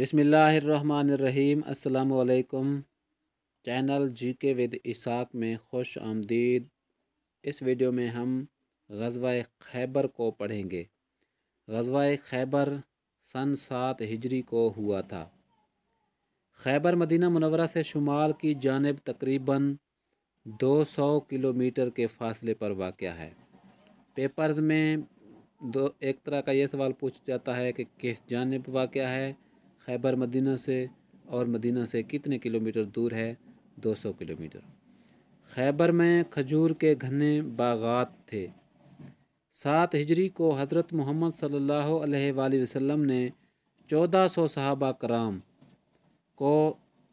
बिसमीम् अल्लाम चैनल जी के with Isaac में खुश आमदीद इस वीडियो में हम गजवा खैबर को पढ़ेंगे गजवा खैबर सन सात हिजरी को हुआ था खैबर मदीना मुनवरा से शुमाल की जानब तकरीबन 200 किलोमीटर के फासले पर वाक़ है पेपर्स में दो एक तरह का ये सवाल पूछ जाता है कि किस जानब वाक़ है खैबर मदीना से और मदीना से कितने किलोमीटर दूर है 200 किलोमीटर खैबर में खजूर के घने बागात थे सात हिजरी को हज़रत मोहम्मद सल्ला वसम वसल्लम ने 1400 सहाबा कराम को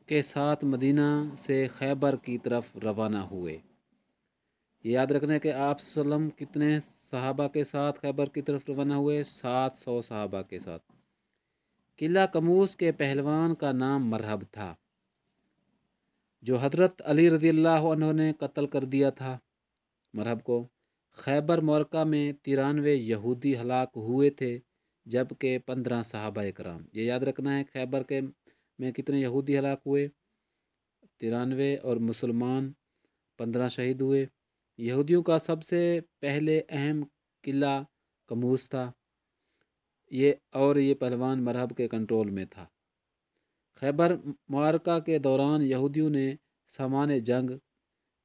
के साथ मदीना से खैबर की तरफ रवाना हुए याद रखने के आप कितने सहाबा के साथ खैबर की तरफ रवाना हुए सात सौ सहाबा के साथ किला कमूस के पहलवान का नाम मरहब था जो हजरत अली रजी ने कत्ल कर दिया था मरहब को खैबर मौरका में तिरानवे यहूदी हलाक हुए थे जबकि पंद्रह साहबा कराम ये याद रखना है खैबर के में कितने यहूदी हलाक हुए तिरानवे और मुसलमान पंद्रह शहीद हुए यहूदियों का सबसे पहले अहम किला कमूस था ये और ये पहलवान मरहब के कंट्रोल में था खैबर मारका के दौरान यहूदियों ने सामान जंग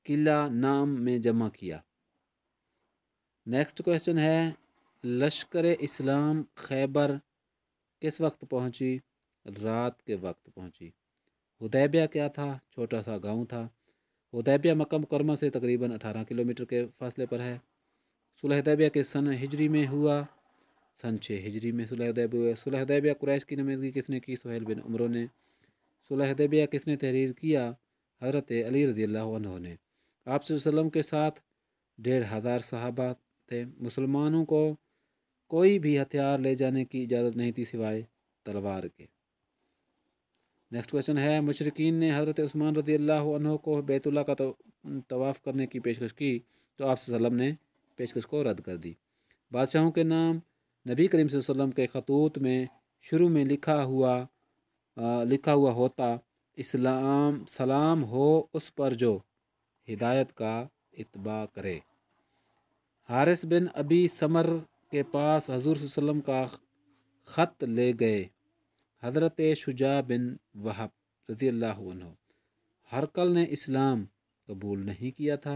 किला नाम में जमा किया नेक्स्ट क्वेश्चन है लश्कर इस्लाम खैबर किस वक्त पहुंची रात के वक्त पहुंची उदैबिया क्या था छोटा सा गांव था उदैबिया मक्का मुकरमा से तकरीबन 18 किलोमीटर के फासले पर है सुलहदैबिया के सन हिजरी में हुआ सन छः हिजरी में सुलह हदैबिया सुलह हदैबिया कुरैश की नमेदगी किसने की सुहेल बिन उमरों ने सुलह किसने तहरीर किया हज़रत अली रजी अल्लाह ने आप वसम के साथ डेढ़ हज़ार सहाबा थे मुसलमानों को कोई भी हथियार ले जाने की इजाज़त नहीं थी सिवाय तलवार के नेक्स्ट क्वेश्चन है मुशरकिन ने हज़रत उस्मान रजी अल्लाह को बैतुल्ला का तवाफ़ करने की पेशकश की तो आप वसम ने पेशकश को रद्द कर दी बादशाहों के नाम नबी करीम वसल्लम के खतूत में शुरू में लिखा हुआ आ, लिखा हुआ होता इस्लाम सलाम हो उस पर जो हिदायत का इतबा करे हारिस बिन अबी समर के पास हजूर वसम का ख़त ले गए हज़रत शुजा बिन वहब रजी अल्लाह हरकल ने इस्लाम कबूल नहीं किया था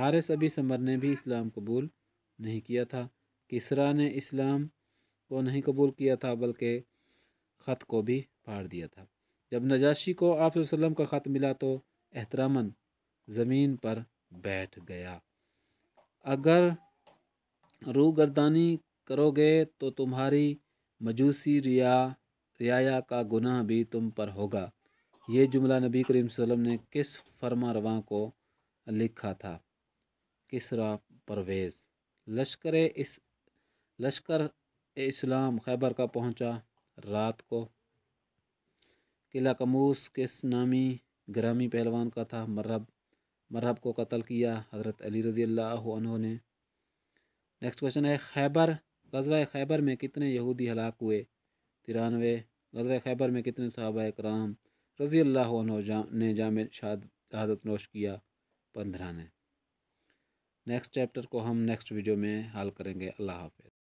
हारिस अबी समर ने भी इस्लाम कबूल नहीं किया था किसरा ने इस्लाम को नहीं कबूल किया था बल्कि ख़त को भी फाड़ दिया था जब नजाशी को आप का ख़त मिला तो एहतरामन ज़मीन पर बैठ गया अगर गर्दानी करोगे तो तुम्हारी मजूसी रिया रियाया का गुनाह भी तुम पर होगा ये जुमला नबी करीम वसम ने किस फरमा रवा को लिखा था किसरा परवेज़ लश्कर इस लश्कर इस्लाम खैबर का पहुंचा रात को किला कमूस किस नामी ग्रामी पहलवान का था मरहब मरहब को कत्ल किया हज़रत अली रजी अल्लाह ने नेक्स्ट क्वेश्चन है खैबर गजवा खैबर में कितने यहूदी हलाक हुए तिरानवे गजवा खैबर में कितने सहाबा कराम रजी अल्लाह ने जाम शहादत नोश किया पंद्रह ने नेक्स्ट चैप्टर को हम नेक्स्ट वीडियो में हल करेंगे अल्लाह हाफिज़